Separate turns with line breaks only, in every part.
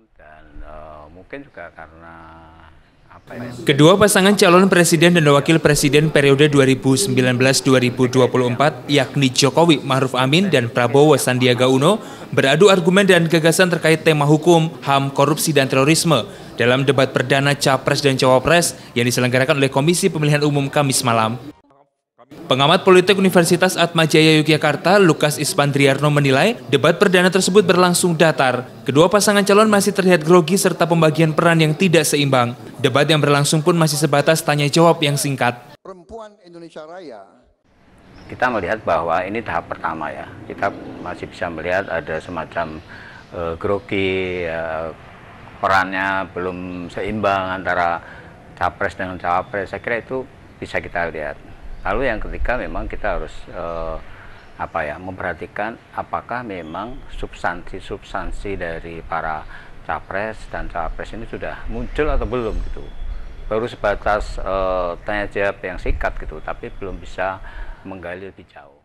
Eh, ya? Kedua pasangan calon presiden dan wakil presiden periode 2019-2024 yakni Jokowi Ma'ruf Amin dan Prabowo Sandiaga Uno beradu argumen dan gagasan terkait tema hukum, HAM, korupsi dan terorisme dalam debat perdana Capres dan Cawapres yang diselenggarakan oleh Komisi Pemilihan Umum Kamis malam. Pengamat politik Universitas Atma Jaya Yogyakarta, Lukas Ispandriarno menilai debat perdana tersebut berlangsung datar. Kedua pasangan calon masih terlihat grogi serta pembagian peran yang tidak seimbang. Debat yang berlangsung pun masih sebatas tanya jawab yang singkat. Perempuan Indonesia Raya.
Kita melihat bahwa ini tahap pertama ya. Kita masih bisa melihat ada semacam uh, grogi, uh, perannya belum seimbang antara capres dengan cawapres. Saya kira itu bisa kita lihat lalu yang ketiga memang kita harus eh, apa ya memperhatikan apakah memang substansi-substansi dari para capres dan cawapres ini sudah muncul atau belum gitu baru sebatas eh, tanya jawab yang singkat gitu tapi belum bisa menggali lebih jauh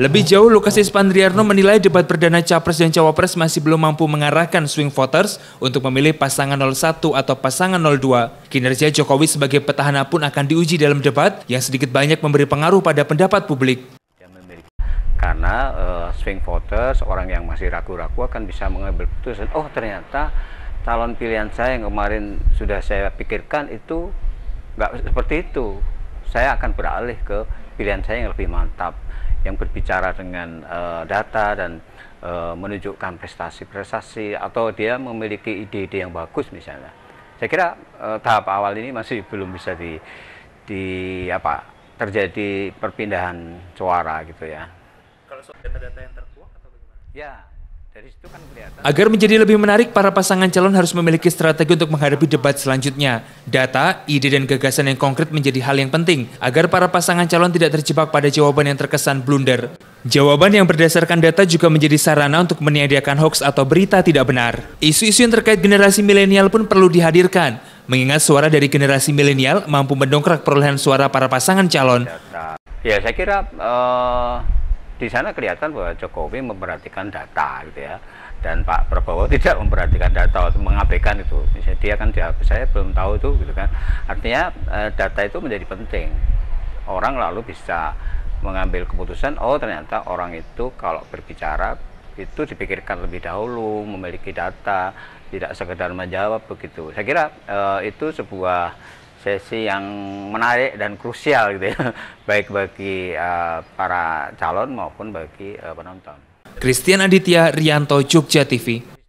lebih jauh, Lukas Ispandriarno menilai debat perdana Capres dan Cawapres masih belum mampu mengarahkan swing voters untuk memilih pasangan 01 atau pasangan 02. Kinerja Jokowi sebagai petahana pun akan diuji dalam debat yang sedikit banyak memberi pengaruh pada pendapat publik
karena uh, swing voters orang yang masih ragu-ragu akan bisa mengambil keputusan oh ternyata calon pilihan saya yang kemarin sudah saya pikirkan itu nggak seperti itu saya akan beralih ke pilihan saya yang lebih mantap yang berbicara dengan uh, data dan uh, menunjukkan prestasi-prestasi atau dia memiliki ide-ide yang bagus misalnya. Saya kira uh, tahap awal ini masih belum bisa di di apa terjadi perpindahan
suara gitu ya. Kalau soal data-data yang terkuak atau bagaimana? Ya. Kan agar menjadi lebih menarik, para pasangan calon harus memiliki strategi untuk menghadapi debat selanjutnya. Data, ide, dan gagasan yang konkret menjadi hal yang penting agar para pasangan calon tidak terjebak pada jawaban yang terkesan blunder. Jawaban yang berdasarkan data juga menjadi sarana untuk meniadakan hoax atau berita tidak benar. Isu-isu yang terkait generasi milenial pun perlu dihadirkan, mengingat suara dari generasi milenial mampu mendongkrak perolehan suara para pasangan calon.
Ya, saya kira uh, di sana kelihatan bahwa Jokowi memperhatikan data gitu ya dan Pak Prabowo tidak memperhatikan data atau mengabaikan itu misalnya dia kan dia saya belum tahu itu gitu kan artinya eh, data itu menjadi penting orang lalu bisa mengambil keputusan oh ternyata orang itu kalau berbicara itu dipikirkan lebih dahulu memiliki data tidak sekedar menjawab begitu saya kira eh, itu sebuah sesi yang menarik dan krusial gitu ya, baik bagi uh, para calon maupun bagi uh, penonton.
Christian Aditya, Rianto, Jogja
TV.